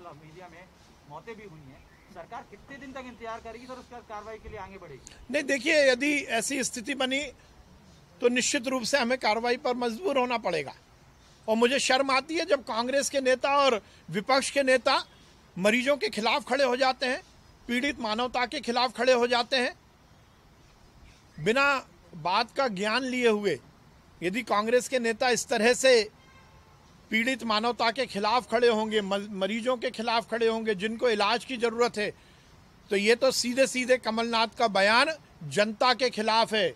अलहमदिल्ला मीडिया में मौतें भी हुई हैं सरकार कितने दिन तक इंतजार करेगी और उसके कार्रवाई के लिए आगे बढ़ेगी नहीं देखिए यदि ऐसी स्थिति बनी तो निश्चित रूप से हमें कार्रवाई पर मजबूर होना पड़ेगा और मुझे शर्म आती है जब कांग्रेस के नेता और विपक्ष के नेता मरीजों के खिलाफ खड़े हो जाते हैं पीड़ित मानवता के खिलाफ खड़े हो जाते हैं बिना बात का ज्ञान लिए हुए यदि कांग्रेस के नेता इस तरह से पीड़ित मानवता के खिलाफ खड़े होंगे मरीजों के खिलाफ खड़े होंगे जिनको इलाज की ज़रूरत है तो ये तो सीधे सीधे कमलनाथ का बयान जनता के खिलाफ है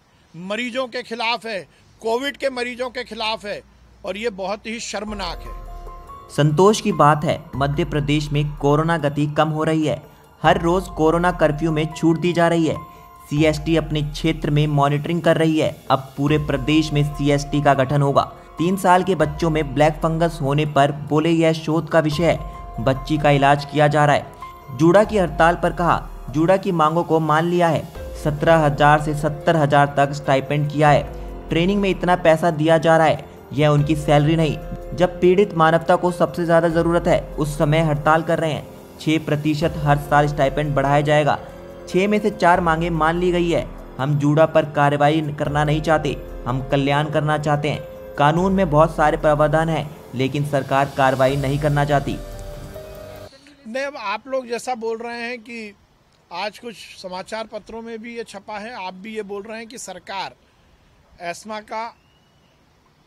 मरीजों के खिलाफ है कोविड के मरीजों के खिलाफ है और ये बहुत ही शर्मनाक है संतोष की बात है मध्य प्रदेश में कोरोना गति कम हो रही है हर रोज कोरोना कर्फ्यू में छूट दी जा रही है सीएसटी अपने क्षेत्र में मॉनिटरिंग कर रही है अब पूरे प्रदेश में सीएसटी का गठन होगा तीन साल के बच्चों में ब्लैक फंगस होने पर बोले यह शोध का विषय है बच्ची का इलाज किया जा रहा है जूड़ा की हड़ताल पर कहा जूड़ा की मांगों को मान लिया है सत्रह हजार से सत्तर हजार तक स्टाइपेंड किया है ट्रेनिंग में इतना पैसा दिया जा रहा है यह उनकी सैलरी नहीं जब पीड़ित मानवता को सबसे ज़्यादा ज़रूरत है उस समय हड़ताल कर रहे हैं छः प्रतिशत हर साल स्टाइपेंड बढ़ाया जाएगा छः में से चार मांगे मान ली गई है हम जूड़ा पर कार्रवाई करना नहीं चाहते हम कल्याण करना चाहते हैं कानून में बहुत सारे प्रावधान हैं लेकिन सरकार कार्रवाई नहीं करना चाहती नहीं अब आप लोग जैसा बोल रहे हैं कि आज कुछ समाचार पत्रों में भी ये छपा है आप भी ये बोल रहे हैं कि सरकार एस्मा का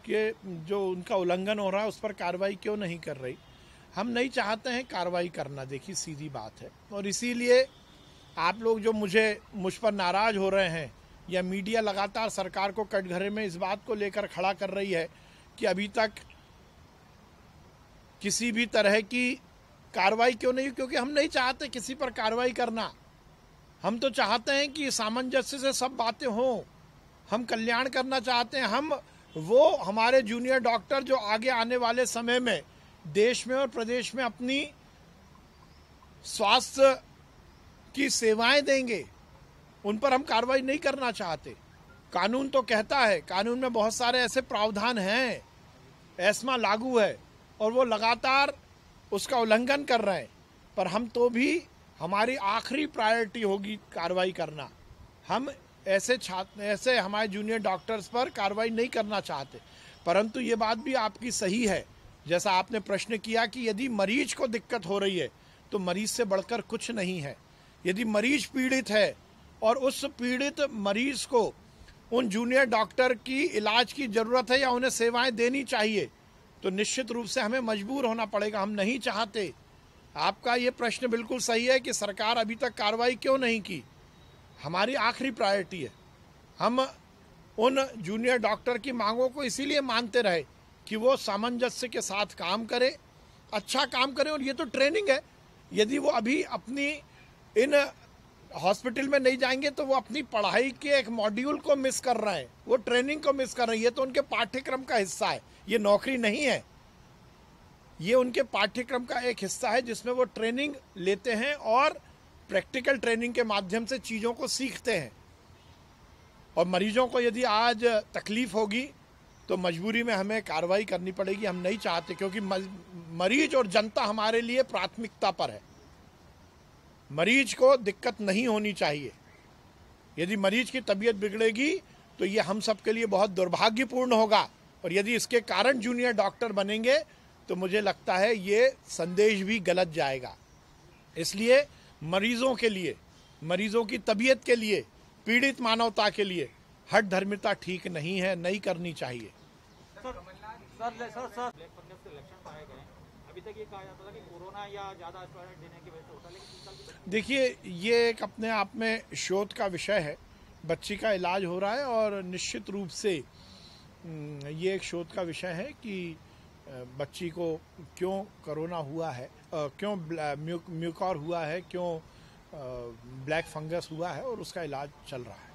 के जो उनका उल्लंघन हो रहा है उस पर कार्रवाई क्यों नहीं कर रही हम नहीं चाहते हैं कार्रवाई करना देखिए सीधी बात है और इसीलिए आप लोग जो मुझे मुझ पर नाराज़ हो रहे हैं या मीडिया लगातार सरकार को कटघरे में इस बात को लेकर खड़ा कर रही है कि अभी तक किसी भी तरह की कार्रवाई क्यों नहीं क्योंकि हम नहीं चाहते किसी पर कार्रवाई करना हम तो चाहते हैं कि सामंजस्य से सब बातें हों हम कल्याण करना चाहते हैं हम वो हमारे जूनियर डॉक्टर जो आगे आने वाले समय में देश में और प्रदेश में अपनी स्वास्थ्य की सेवाएं देंगे उन पर हम कार्रवाई नहीं करना चाहते कानून तो कहता है कानून में बहुत सारे ऐसे प्रावधान हैं ऐसमा लागू है और वो लगातार उसका उल्लंघन कर रहे हैं पर हम तो भी हमारी आखिरी प्रायोरिटी होगी कार्रवाई करना हम ऐसे छात्र ऐसे हमारे जूनियर डॉक्टर्स पर कार्रवाई नहीं करना चाहते परंतु ये बात भी आपकी सही है जैसा आपने प्रश्न किया कि यदि मरीज को दिक्कत हो रही है तो मरीज से बढ़कर कुछ नहीं है यदि मरीज पीड़ित है और उस पीड़ित मरीज को उन जूनियर डॉक्टर की इलाज की ज़रूरत है या उन्हें सेवाएं देनी चाहिए तो निश्चित रूप से हमें मजबूर होना पड़ेगा हम नहीं चाहते आपका ये प्रश्न बिल्कुल सही है कि सरकार अभी तक कार्रवाई क्यों नहीं की हमारी आखिरी प्रायोरिटी है हम उन जूनियर डॉक्टर की मांगों को इसीलिए मानते रहे कि वो सामंजस्य के साथ काम करें अच्छा काम करें और ये तो ट्रेनिंग है यदि वो अभी अपनी इन हॉस्पिटल में नहीं जाएंगे तो वो अपनी पढ़ाई के एक मॉड्यूल को मिस कर रहे हैं वो ट्रेनिंग को मिस कर रहे हैं ये तो उनके पाठ्यक्रम का हिस्सा है ये नौकरी नहीं है ये उनके पाठ्यक्रम का एक हिस्सा है जिसमें वो ट्रेनिंग लेते हैं और प्रैक्टिकल ट्रेनिंग के माध्यम से चीज़ों को सीखते हैं और मरीजों को यदि आज तकलीफ होगी तो मजबूरी में हमें कार्रवाई करनी पड़ेगी हम नहीं चाहते क्योंकि मरीज और जनता हमारे लिए प्राथमिकता पर है मरीज को दिक्कत नहीं होनी चाहिए यदि मरीज की तबीयत बिगड़ेगी तो ये हम सब के लिए बहुत दुर्भाग्यपूर्ण होगा और यदि इसके कारण जूनियर डॉक्टर बनेंगे तो मुझे लगता है ये संदेश भी गलत जाएगा इसलिए मरीजों के लिए मरीजों की तबीयत के लिए पीड़ित मानवता के लिए हट धर्मिता ठीक नहीं है नहीं करनी चाहिए sir, sir, sir, sir, sir, sir, sir, कहा जाता देखिए ये एक अपने आप में शोध का विषय है बच्ची का इलाज हो रहा है और निश्चित रूप से हम्म, ये एक शोध का विषय है कि बच्ची को क्यों कोरोना हुआ है क्यों म्यूकॉर हुआ है क्यों ब्लैक फंगस हुआ है और उसका इलाज चल रहा है